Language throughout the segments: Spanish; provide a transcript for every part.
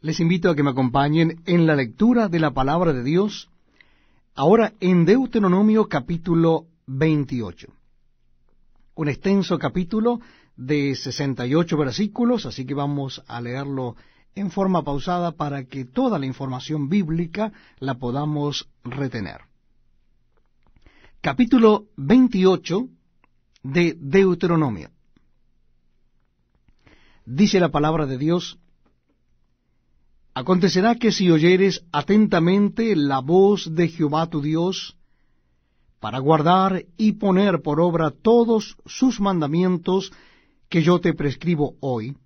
les invito a que me acompañen en la lectura de la palabra de Dios, ahora en Deuteronomio capítulo 28. Un extenso capítulo de 68 versículos, así que vamos a leerlo en forma pausada para que toda la información bíblica la podamos retener. Capítulo 28 de Deuteronomio. Dice la palabra de Dios, Acontecerá que si oyeres atentamente la voz de Jehová tu Dios, para guardar y poner por obra todos sus mandamientos que yo te prescribo hoy,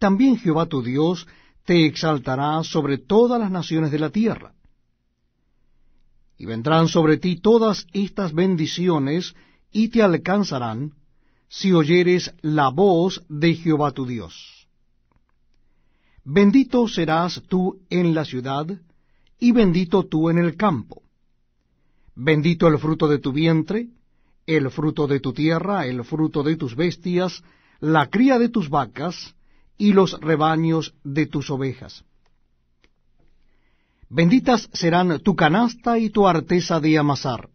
también Jehová tu Dios te exaltará sobre todas las naciones de la tierra. Y vendrán sobre ti todas estas bendiciones y te alcanzarán si oyeres la voz de Jehová tu Dios. Bendito serás tú en la ciudad, y bendito tú en el campo. Bendito el fruto de tu vientre, el fruto de tu tierra, el fruto de tus bestias, la cría de tus vacas, y los rebaños de tus ovejas. Benditas serán tu canasta y tu artesa de amasar.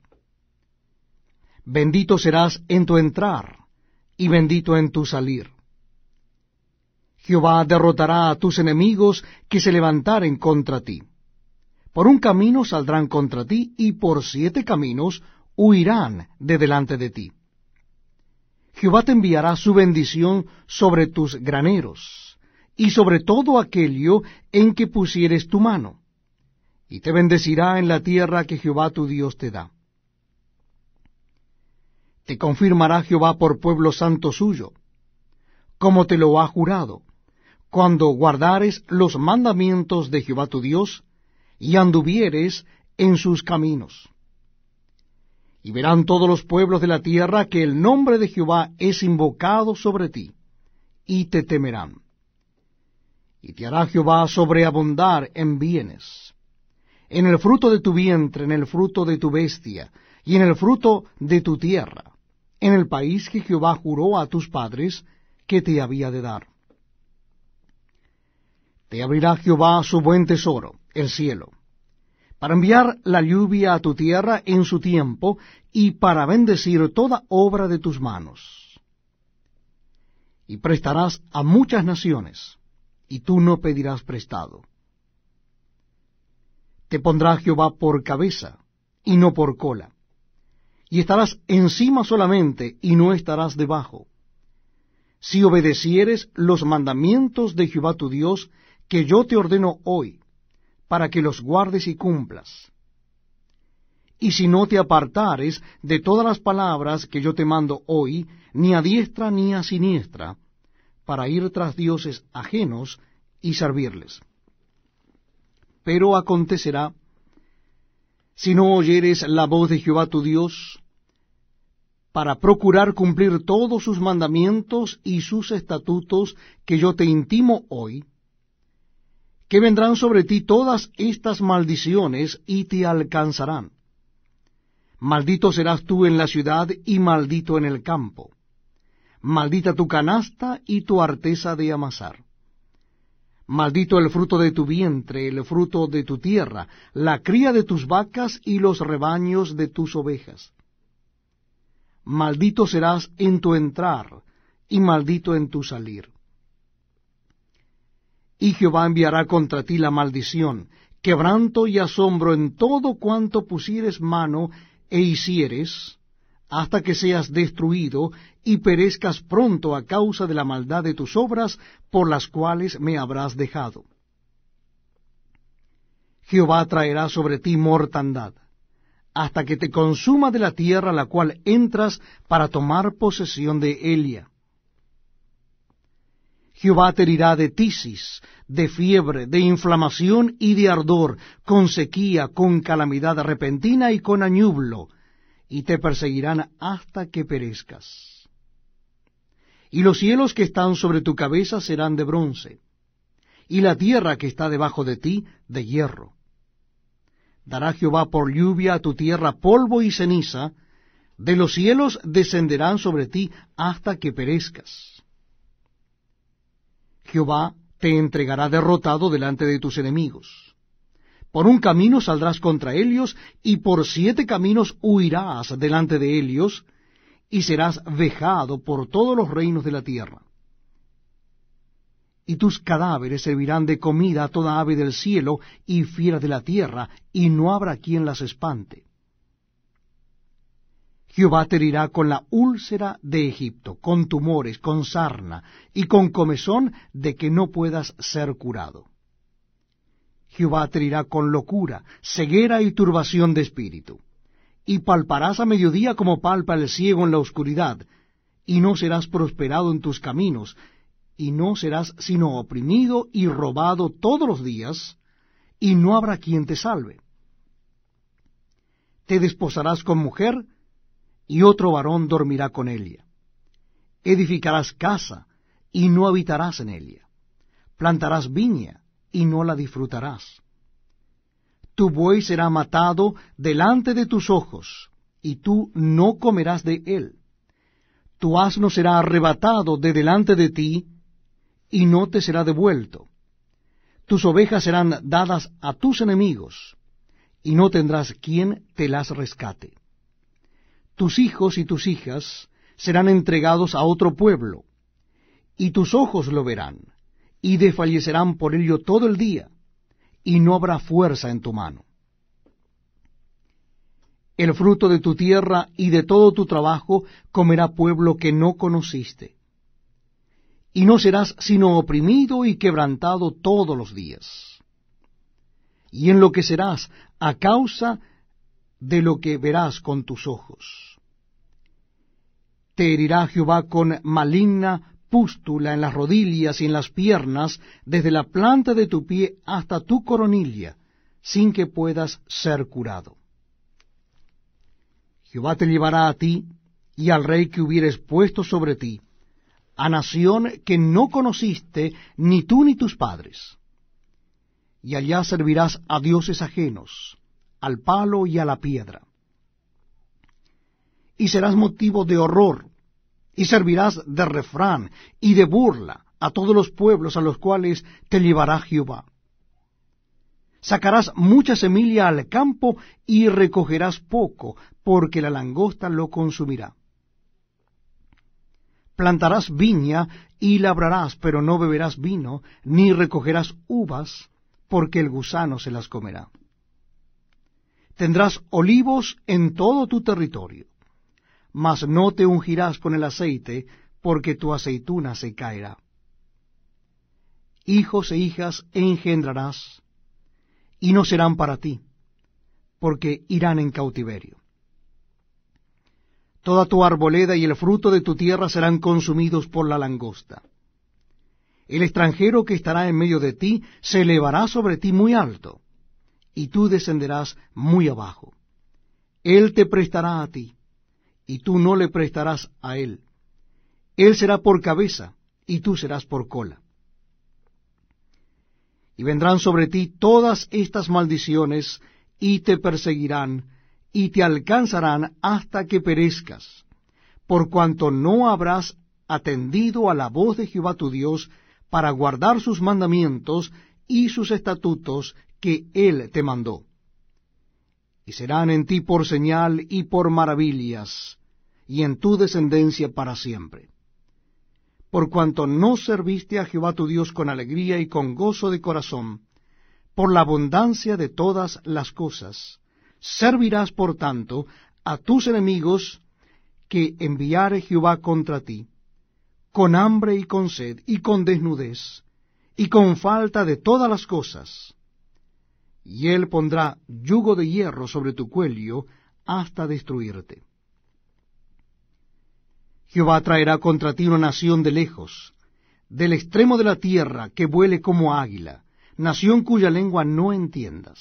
Bendito serás en tu entrar, y bendito en tu salir Jehová derrotará a tus enemigos que se levantaren contra ti. Por un camino saldrán contra ti, y por siete caminos huirán de delante de ti. Jehová te enviará su bendición sobre tus graneros, y sobre todo aquello en que pusieres tu mano, y te bendecirá en la tierra que Jehová tu Dios te da. Te confirmará Jehová por pueblo santo suyo, como te lo ha jurado, cuando guardares los mandamientos de Jehová tu Dios, y anduvieres en sus caminos. Y verán todos los pueblos de la tierra que el nombre de Jehová es invocado sobre ti, y te temerán. Y te hará Jehová sobreabundar en bienes, en el fruto de tu vientre, en el fruto de tu bestia, y en el fruto de tu tierra, en el país que Jehová juró a tus padres que te había de dar te abrirá Jehová su buen tesoro, el cielo, para enviar la lluvia a tu tierra en su tiempo y para bendecir toda obra de tus manos. Y prestarás a muchas naciones, y tú no pedirás prestado. Te pondrá Jehová por cabeza, y no por cola, y estarás encima solamente, y no estarás debajo si obedecieres los mandamientos de Jehová tu Dios, que yo te ordeno hoy, para que los guardes y cumplas. Y si no te apartares de todas las palabras que yo te mando hoy, ni a diestra ni a siniestra, para ir tras dioses ajenos y servirles. Pero acontecerá, si no oyeres la voz de Jehová tu Dios, para procurar cumplir todos sus mandamientos y sus estatutos que yo te intimo hoy, que vendrán sobre ti todas estas maldiciones y te alcanzarán. Maldito serás tú en la ciudad y maldito en el campo. Maldita tu canasta y tu arteza de amasar. Maldito el fruto de tu vientre, el fruto de tu tierra, la cría de tus vacas y los rebaños de tus ovejas. Maldito serás en tu entrar y maldito en tu salir y Jehová enviará contra ti la maldición, quebranto y asombro en todo cuanto pusieres mano e hicieres, hasta que seas destruido y perezcas pronto a causa de la maldad de tus obras por las cuales me habrás dejado. Jehová traerá sobre ti mortandad, hasta que te consuma de la tierra la cual entras para tomar posesión de Elia Jehová te herirá de tisis, de fiebre, de inflamación y de ardor, con sequía, con calamidad repentina y con añublo, y te perseguirán hasta que perezcas. Y los cielos que están sobre tu cabeza serán de bronce, y la tierra que está debajo de ti de hierro. Dará Jehová por lluvia a tu tierra polvo y ceniza, de los cielos descenderán sobre ti hasta que perezcas Jehová te entregará derrotado delante de tus enemigos. Por un camino saldrás contra ellos, y por siete caminos huirás delante de ellos, y serás vejado por todos los reinos de la tierra. Y tus cadáveres servirán de comida a toda ave del cielo y fiera de la tierra, y no habrá quien las espante. Jehová te herirá con la úlcera de Egipto, con tumores, con sarna y con comezón de que no puedas ser curado. Jehová te herirá con locura, ceguera y turbación de espíritu. Y palparás a mediodía como palpa el ciego en la oscuridad, y no serás prosperado en tus caminos, y no serás sino oprimido y robado todos los días, y no habrá quien te salve. Te desposarás con mujer, y otro varón dormirá con ella. Edificarás casa, y no habitarás en ella. Plantarás viña, y no la disfrutarás. Tu buey será matado delante de tus ojos, y tú no comerás de él. Tu asno será arrebatado de delante de ti, y no te será devuelto. Tus ovejas serán dadas a tus enemigos, y no tendrás quien te las rescate tus hijos y tus hijas serán entregados a otro pueblo, y tus ojos lo verán, y desfallecerán por ello todo el día, y no habrá fuerza en tu mano. El fruto de tu tierra y de todo tu trabajo comerá pueblo que no conociste, y no serás sino oprimido y quebrantado todos los días. Y enloquecerás a causa de lo que verás con tus ojos. Te herirá Jehová con maligna pústula en las rodillas y en las piernas, desde la planta de tu pie hasta tu coronilla, sin que puedas ser curado. Jehová te llevará a ti y al rey que hubieres puesto sobre ti, a nación que no conociste ni tú ni tus padres. Y allá servirás a dioses ajenos, al palo y a la piedra. Y serás motivo de horror y servirás de refrán y de burla a todos los pueblos a los cuales te llevará Jehová. Sacarás mucha semilla al campo y recogerás poco, porque la langosta lo consumirá. Plantarás viña y labrarás, pero no beberás vino, ni recogerás uvas, porque el gusano se las comerá. Tendrás olivos en todo tu territorio mas no te ungirás con el aceite, porque tu aceituna se caerá. Hijos e hijas engendrarás, y no serán para ti, porque irán en cautiverio. Toda tu arboleda y el fruto de tu tierra serán consumidos por la langosta. El extranjero que estará en medio de ti se elevará sobre ti muy alto, y tú descenderás muy abajo. Él te prestará a ti y tú no le prestarás a él. Él será por cabeza, y tú serás por cola. Y vendrán sobre ti todas estas maldiciones, y te perseguirán, y te alcanzarán hasta que perezcas, por cuanto no habrás atendido a la voz de Jehová tu Dios, para guardar sus mandamientos y sus estatutos que Él te mandó. Y serán en ti por señal y por maravillas, y en tu descendencia para siempre. Por cuanto no serviste a Jehová tu Dios con alegría y con gozo de corazón, por la abundancia de todas las cosas, servirás por tanto a tus enemigos que enviare Jehová contra ti, con hambre y con sed, y con desnudez, y con falta de todas las cosas. Y él pondrá yugo de hierro sobre tu cuello hasta destruirte. Jehová traerá contra ti una nación de lejos, del extremo de la tierra, que vuele como águila, nación cuya lengua no entiendas.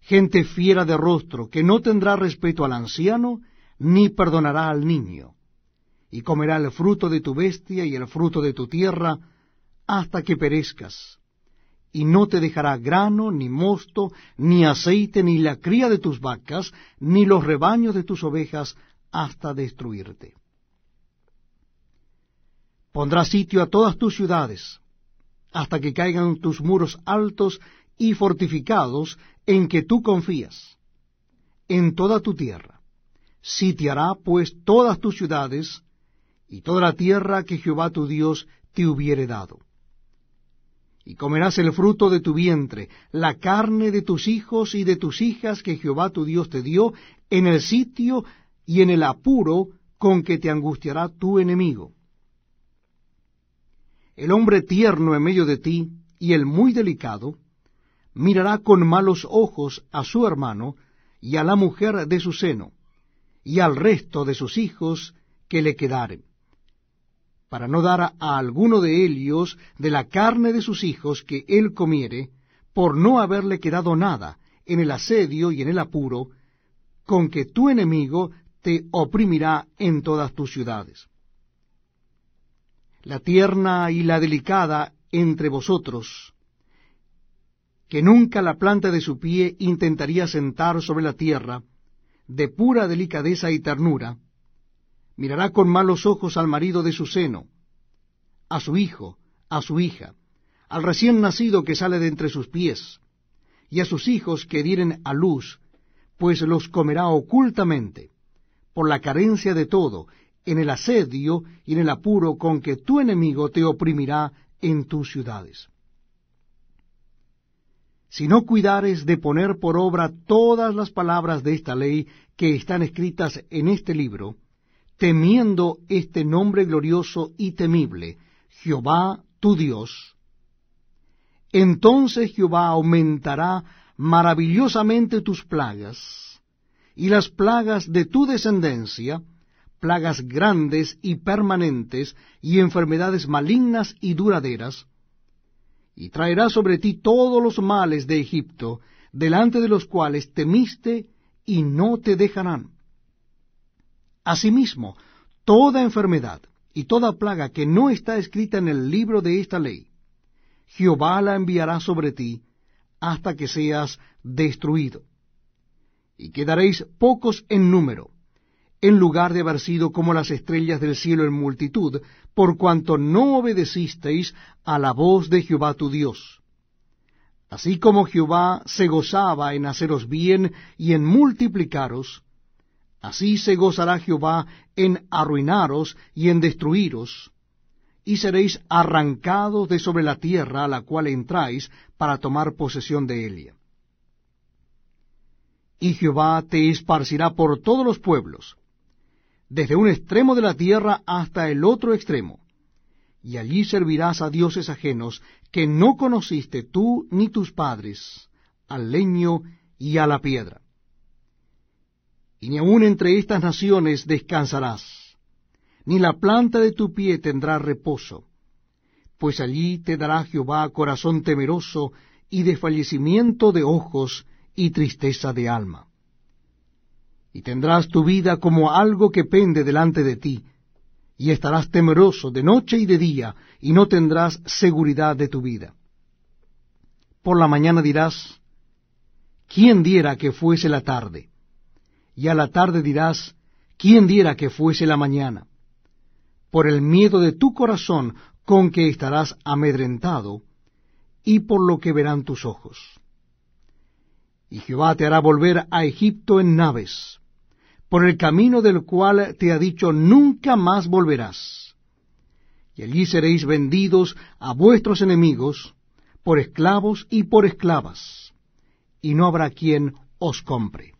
Gente fiera de rostro, que no tendrá respeto al anciano, ni perdonará al niño, y comerá el fruto de tu bestia y el fruto de tu tierra, hasta que perezcas, y no te dejará grano, ni mosto, ni aceite, ni la cría de tus vacas, ni los rebaños de tus ovejas, hasta destruirte. Pondrá sitio a todas tus ciudades, hasta que caigan tus muros altos y fortificados en que tú confías, en toda tu tierra. Sitiará pues todas tus ciudades y toda la tierra que Jehová tu Dios te hubiere dado. Y comerás el fruto de tu vientre, la carne de tus hijos y de tus hijas que Jehová tu Dios te dio, en el sitio y en el apuro con que te angustiará tu enemigo. El hombre tierno en medio de ti y el muy delicado mirará con malos ojos a su hermano y a la mujer de su seno y al resto de sus hijos que le quedaren, para no dar a alguno de ellos de la carne de sus hijos que él comiere, por no haberle quedado nada en el asedio y en el apuro, con que tu enemigo te oprimirá en todas tus ciudades. La tierna y la delicada entre vosotros, que nunca la planta de su pie intentaría sentar sobre la tierra, de pura delicadeza y ternura, mirará con malos ojos al marido de su seno, a su hijo, a su hija, al recién nacido que sale de entre sus pies, y a sus hijos que dieren a luz, pues los comerá ocultamente por la carencia de todo, en el asedio y en el apuro con que tu enemigo te oprimirá en tus ciudades. Si no cuidares de poner por obra todas las palabras de esta ley que están escritas en este libro, temiendo este nombre glorioso y temible, Jehová tu Dios, entonces Jehová aumentará maravillosamente tus plagas, y las plagas de tu descendencia, plagas grandes y permanentes, y enfermedades malignas y duraderas, y traerá sobre ti todos los males de Egipto, delante de los cuales temiste, y no te dejarán. Asimismo, toda enfermedad y toda plaga que no está escrita en el libro de esta ley, Jehová la enviará sobre ti hasta que seas destruido y quedaréis pocos en número, en lugar de haber sido como las estrellas del cielo en multitud, por cuanto no obedecisteis a la voz de Jehová tu Dios. Así como Jehová se gozaba en haceros bien y en multiplicaros, así se gozará Jehová en arruinaros y en destruiros, y seréis arrancados de sobre la tierra a la cual entráis para tomar posesión de ella y Jehová te esparcirá por todos los pueblos, desde un extremo de la tierra hasta el otro extremo, y allí servirás a dioses ajenos que no conociste tú ni tus padres, al leño y a la piedra. Y ni aun entre estas naciones descansarás, ni la planta de tu pie tendrá reposo, pues allí te dará Jehová corazón temeroso y desfallecimiento de ojos, y tristeza de alma. Y tendrás tu vida como algo que pende delante de ti, y estarás temeroso de noche y de día, y no tendrás seguridad de tu vida. Por la mañana dirás, ¿quién diera que fuese la tarde? Y a la tarde dirás, ¿quién diera que fuese la mañana? Por el miedo de tu corazón con que estarás amedrentado, y por lo que verán tus ojos y Jehová te hará volver a Egipto en naves, por el camino del cual te ha dicho nunca más volverás. Y allí seréis vendidos a vuestros enemigos, por esclavos y por esclavas, y no habrá quien os compre.